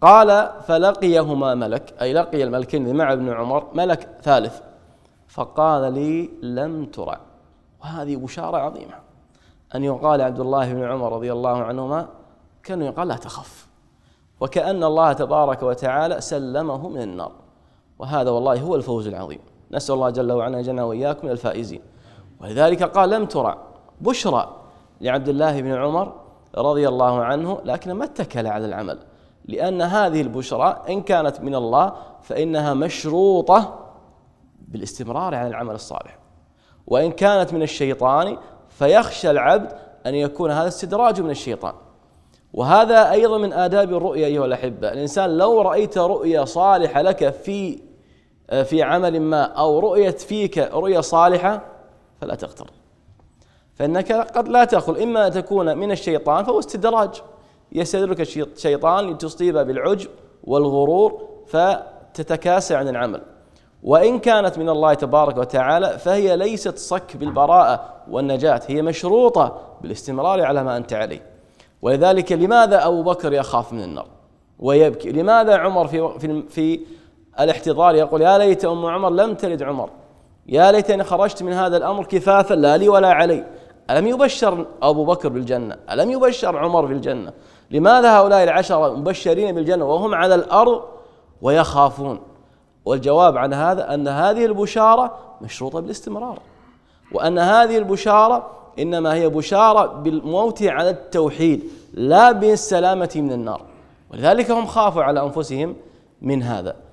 قال فلقيهما ملك أي لقي الملكين مع ابن عمر ملك ثالث فقال لي لم ترع وهذه بشارة عظيمة أن يقال عبد الله بن عمر رضي الله عنهما كان يقال لا تخف وكأن الله تبارك وتعالى سلمه من النار وهذا والله هو الفوز العظيم نسأل الله جل وعلا جنا وإياكم من الفائزين ولذلك قال لم ترع بشرى لعبد الله بن عمر رضي الله عنه لكن ما اتكل على العمل لأن هذه البشرى إن كانت من الله فإنها مشروطة بالاستمرار على العمل الصالح وإن كانت من الشيطان فيخشى العبد أن يكون هذا استدراج من الشيطان وهذا أيضا من آداب الرؤيا أيها الأحبة الإنسان لو رأيت رؤيا صالحة لك في في عمل ما أو رؤية فيك رؤيا صالحة فلا تغتر فإنك قد لا تأخذ إما أن تكون من الشيطان فهو استدراج يستدرك الشيطان لتصيب بالعجب والغرور فتتكاسى عن العمل وإن كانت من الله تبارك وتعالى فهي ليست صك بالبراءة والنجاة هي مشروطة بالاستمرار على ما أنت عليه ولذلك لماذا أبو بكر يخاف من النار ويبكي لماذا عمر في, في, في الاحتضار يقول يا ليت أم عمر لم تلد عمر يا ليتني خرجت من هذا الأمر كفافا لا لي ولا علي ألم يبشر أبو بكر بالجنة ألم يبشر عمر بالجنة لماذا هؤلاء العشرة مبشرين بالجنة وهم على الأرض ويخافون والجواب عن هذا أن هذه البشارة مشروطة بالاستمرار وأن هذه البشارة إنما هي بشارة بالموت على التوحيد لا بالسلامة من النار ولذلك هم خافوا على أنفسهم من هذا